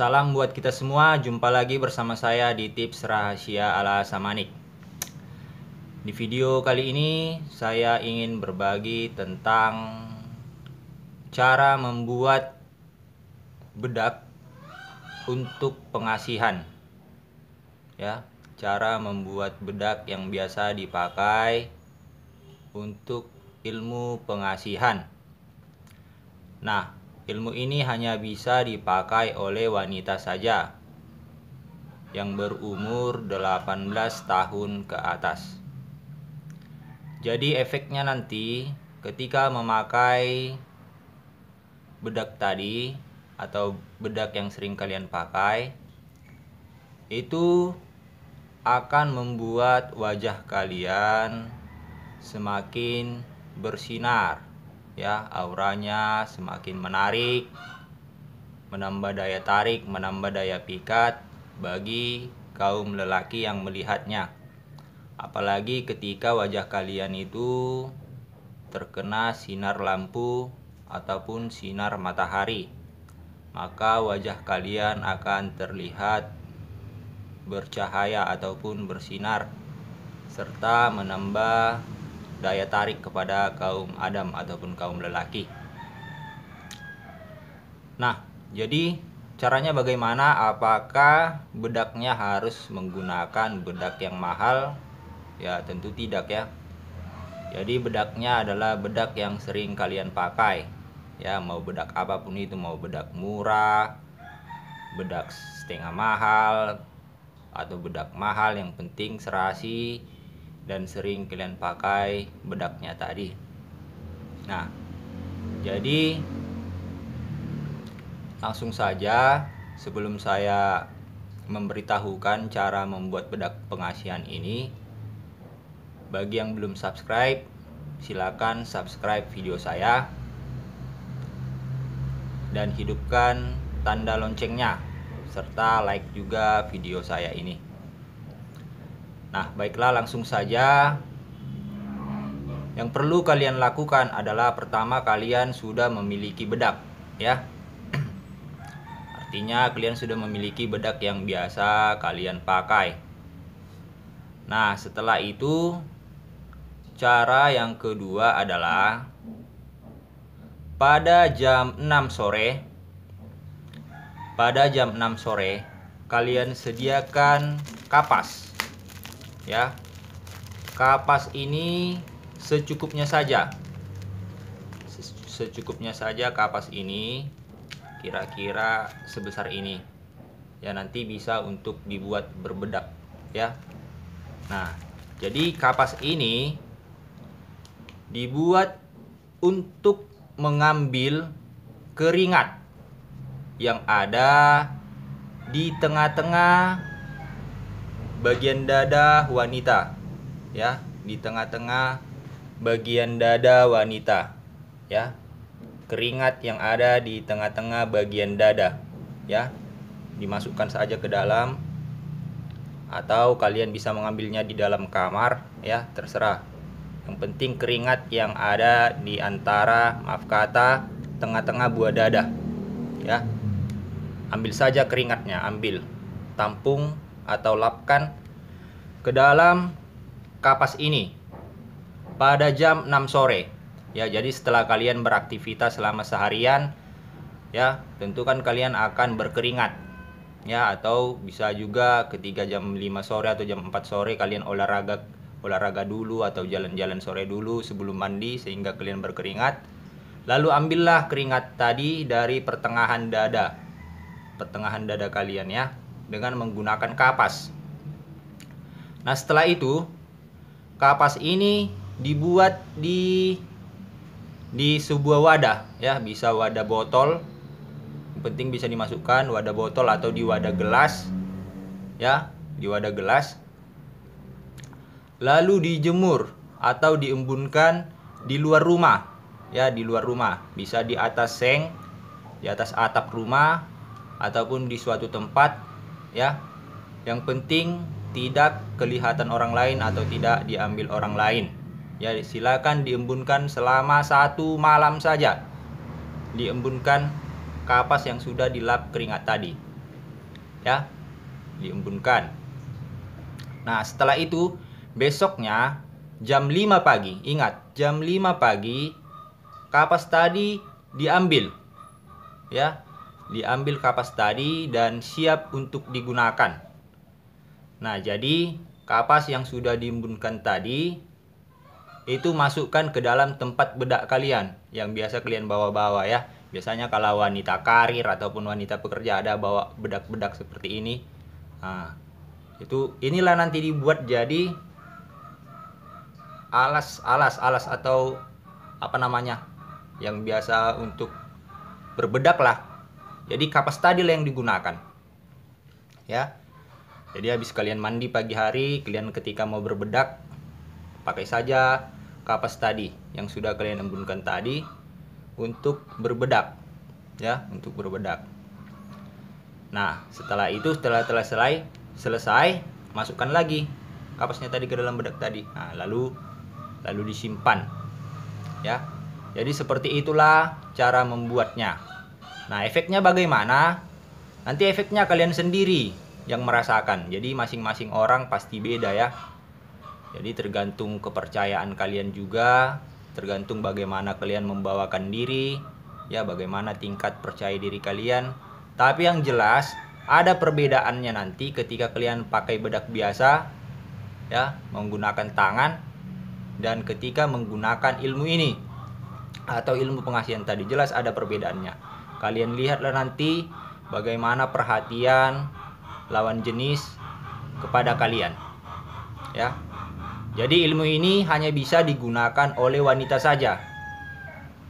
Salam buat kita semua, jumpa lagi bersama saya di tips rahasia ala Samanik. Di video kali ini saya ingin berbagi tentang cara membuat bedak untuk pengasihan. Ya, cara membuat bedak yang biasa dipakai untuk ilmu pengasihan. Nah, Ilmu ini hanya bisa dipakai oleh wanita saja yang berumur 18 tahun ke atas. Jadi efeknya nanti ketika memakai bedak tadi atau bedak yang sering kalian pakai itu akan membuat wajah kalian semakin bersinar ya auranya semakin menarik menambah daya tarik menambah daya pikat bagi kaum lelaki yang melihatnya apalagi ketika wajah kalian itu terkena sinar lampu ataupun sinar matahari maka wajah kalian akan terlihat bercahaya ataupun bersinar serta menambah daya tarik kepada kaum Adam ataupun kaum lelaki. Nah, jadi caranya bagaimana? Apakah bedaknya harus menggunakan bedak yang mahal? Ya, tentu tidak ya. Jadi bedaknya adalah bedak yang sering kalian pakai. Ya, mau bedak apapun itu, mau bedak murah, bedak setengah mahal, atau bedak mahal yang penting serasi dan sering kalian pakai bedaknya tadi. Nah, jadi langsung saja sebelum saya memberitahukan cara membuat bedak pengasihan ini. Bagi yang belum subscribe, silakan subscribe video saya dan hidupkan tanda loncengnya serta like juga video saya ini. Nah, baiklah langsung saja. Yang perlu kalian lakukan adalah pertama kalian sudah memiliki bedak, ya. Artinya kalian sudah memiliki bedak yang biasa kalian pakai. Nah, setelah itu cara yang kedua adalah pada jam 6 sore pada jam 6 sore kalian sediakan kapas ya kapas ini secukupnya saja secukupnya saja kapas ini kira-kira sebesar ini ya nanti bisa untuk dibuat berbedak ya nah jadi kapas ini dibuat untuk mengambil keringat yang ada di tengah-tengah bagian dada wanita ya di tengah-tengah bagian dada wanita ya keringat yang ada di tengah-tengah bagian dada ya dimasukkan saja ke dalam atau kalian bisa mengambilnya di dalam kamar ya terserah yang penting keringat yang ada di antara maaf kata tengah-tengah buah dada ya ambil saja keringatnya ambil tampung atau lapkan ke dalam kapas ini pada jam 6 sore. Ya, jadi setelah kalian beraktivitas selama seharian, ya, tentu kan kalian akan berkeringat. Ya, atau bisa juga ketika jam 5 sore atau jam 4 sore kalian olahraga olahraga dulu atau jalan-jalan sore dulu sebelum mandi sehingga kalian berkeringat. Lalu ambillah keringat tadi dari pertengahan dada. Pertengahan dada kalian ya dengan menggunakan kapas. Nah, setelah itu kapas ini dibuat di di sebuah wadah ya, bisa wadah botol. Yang penting bisa dimasukkan wadah botol atau di wadah gelas ya, di wadah gelas. Lalu dijemur atau diembunkan di luar rumah ya, di luar rumah. Bisa di atas seng, di atas atap rumah ataupun di suatu tempat ya. Yang penting tidak kelihatan orang lain atau tidak diambil orang lain. Ya, silakan diembunkan selama satu malam saja. Diembunkan kapas yang sudah dilap keringat tadi. Ya, diembunkan. Nah, setelah itu besoknya jam 5 pagi, ingat, jam 5 pagi kapas tadi diambil. Ya, diambil kapas tadi dan siap untuk digunakan Nah, jadi kapas yang sudah diembunkan tadi itu masukkan ke dalam tempat bedak kalian yang biasa kalian bawa-bawa ya. Biasanya kalau wanita karir ataupun wanita pekerja ada bawa bedak-bedak seperti ini. Nah, itu inilah nanti dibuat jadi alas alas alas atau apa namanya yang biasa untuk berbedak lah. Jadi kapas tadi lah yang digunakan. Ya. Jadi habis kalian mandi pagi hari, kalian ketika mau berbedak pakai saja kapas tadi yang sudah kalian embunkan tadi untuk berbedak ya, untuk berbedak. Nah, setelah itu setelah telah selesai, selesai masukkan lagi kapasnya tadi ke dalam bedak tadi. Nah, lalu lalu disimpan. Ya. Jadi seperti itulah cara membuatnya. Nah, efeknya bagaimana? Nanti efeknya kalian sendiri yang merasakan. Jadi masing-masing orang pasti beda ya. Jadi tergantung kepercayaan kalian juga, tergantung bagaimana kalian membawakan diri, ya bagaimana tingkat percaya diri kalian. Tapi yang jelas ada perbedaannya nanti ketika kalian pakai bedak biasa ya, menggunakan tangan dan ketika menggunakan ilmu ini atau ilmu pengasihan tadi jelas ada perbedaannya. Kalian lihatlah nanti bagaimana perhatian, lawan jenis kepada kalian. Ya. Jadi ilmu ini hanya bisa digunakan oleh wanita saja.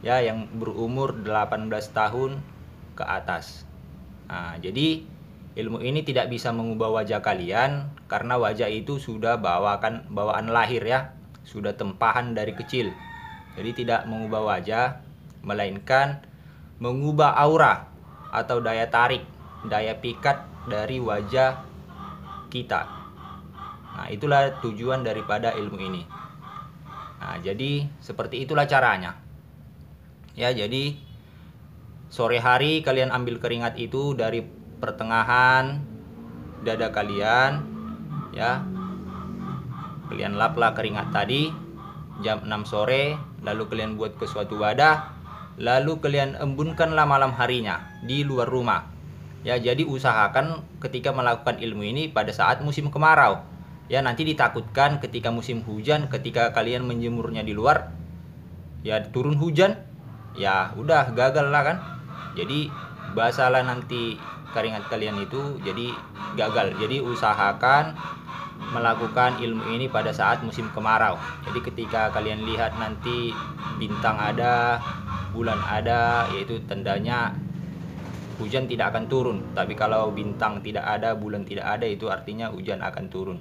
Ya, yang berumur 18 tahun ke atas. Nah, jadi ilmu ini tidak bisa mengubah wajah kalian karena wajah itu sudah bawakan bawaan lahir ya, sudah tempahan dari kecil. Jadi tidak mengubah wajah melainkan mengubah aura atau daya tarik daya pikat dari wajah kita. Nah, itulah tujuan daripada ilmu ini. Nah, jadi seperti itulah caranya. Ya, jadi sore hari kalian ambil keringat itu dari pertengahan dada kalian ya. Kalian laplah keringat tadi jam 6 sore, lalu kalian buat ke suatu wadah, lalu kalian embunkanlah malam harinya di luar rumah. Ya, jadi usahakan ketika melakukan ilmu ini pada saat musim kemarau. Ya, nanti ditakutkan ketika musim hujan, ketika kalian menjemurnya di luar, ya turun hujan, ya udah gagal lah kan. Jadi basahlah nanti keringat kalian itu jadi gagal. Jadi usahakan melakukan ilmu ini pada saat musim kemarau. Jadi ketika kalian lihat nanti bintang ada, bulan ada, yaitu tendanya hujan tidak akan turun. Tapi kalau bintang tidak ada, bulan tidak ada itu artinya hujan akan turun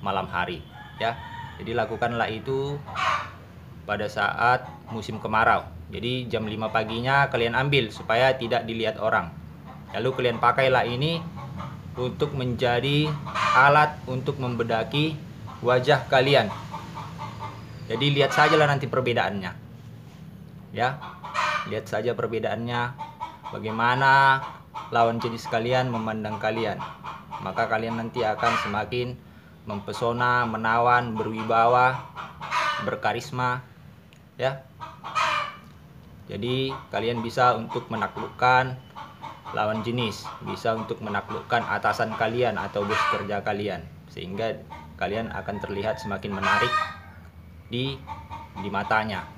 malam hari, ya. Jadi lakukanlah itu pada saat musim kemarau. Jadi jam 5 paginya kalian ambil supaya tidak dilihat orang. Lalu kalian pakailah ini untuk menjadi alat untuk membedaki wajah kalian. Jadi lihat sajalah nanti perbedaannya. Ya. Lihat saja perbedaannya bagaimana lawan jenis kalian memandang kalian. Maka kalian nanti akan semakin mempesona, menawan, berwibawa, berkarisma, ya. Jadi kalian bisa untuk menaklukkan lawan jenis, bisa untuk menaklukkan atasan kalian atau bos kerja kalian, sehingga kalian akan terlihat semakin menarik di di matanya.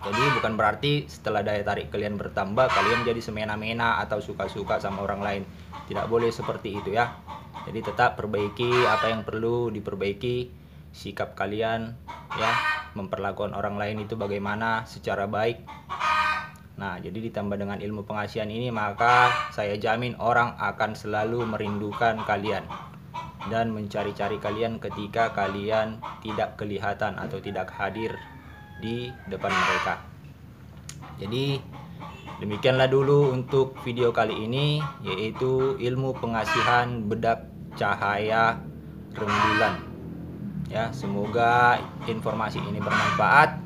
Jadi bukan berarti setelah daya tarik kalian bertambah kalian jadi semena-mena atau suka-suka sama orang lain. Tidak boleh seperti itu ya. Jadi tetap perbaiki apa yang perlu diperbaiki sikap kalian ya, memperlakukan orang lain itu bagaimana secara baik. Nah, jadi ditambah dengan ilmu pengasihan ini maka saya jamin orang akan selalu merindukan kalian dan mencari-cari kalian ketika kalian tidak kelihatan atau tidak hadir di depan mereka. Jadi demikianlah dulu untuk video kali ini yaitu ilmu pengasihan bedak cahaya rembulan. Ya, semoga informasi ini bermanfaat.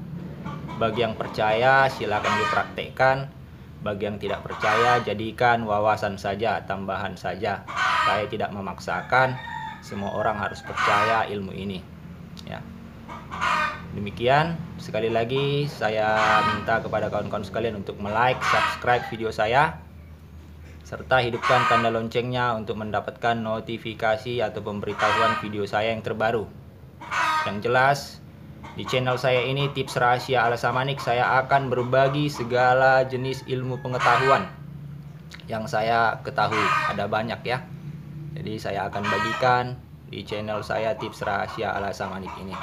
Bagi yang percaya silakan dipraktekkan. Bagi yang tidak percaya jadikan wawasan saja, tambahan saja. Saya tidak memaksakan semua orang harus percaya ilmu ini. Ya. Demikian, sekali lagi saya minta kepada kawan-kawan sekalian untuk like, subscribe video saya, serta hidupkan tanda loncengnya untuk mendapatkan notifikasi atau pemberitahuan video saya yang terbaru. Yang jelas, di channel saya ini tips rahasia ala samanik saya akan berbagi segala jenis ilmu pengetahuan yang saya ketahui. Ada banyak ya. Jadi saya akan bagikan di channel saya tips rahasia ala samanik ini.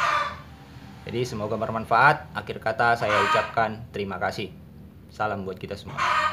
Jadi semoga bermanfaat. Akhir kata saya ucapkan terima kasih. Salam buat kita semua.